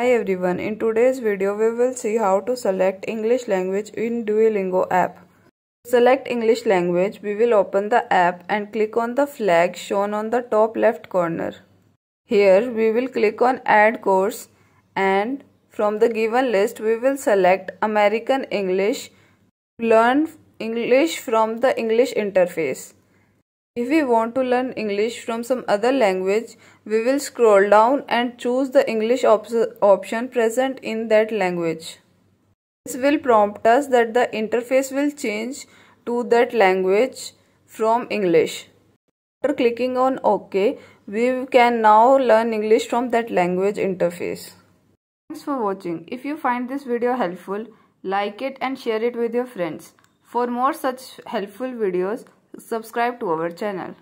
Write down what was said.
Hi everyone, in today's video we will see how to select English language in Duolingo app. To select English language, we will open the app and click on the flag shown on the top left corner. Here we will click on add course and from the given list we will select American English. Learn English from the English interface. If we want to learn English from some other language, we will scroll down and choose the English op option present in that language. This will prompt us that the interface will change to that language from English. After clicking on OK, we can now learn English from that language interface. Thanks for watching. If you find this video helpful, like it and share it with your friends. For more such helpful videos, subscribe to our channel.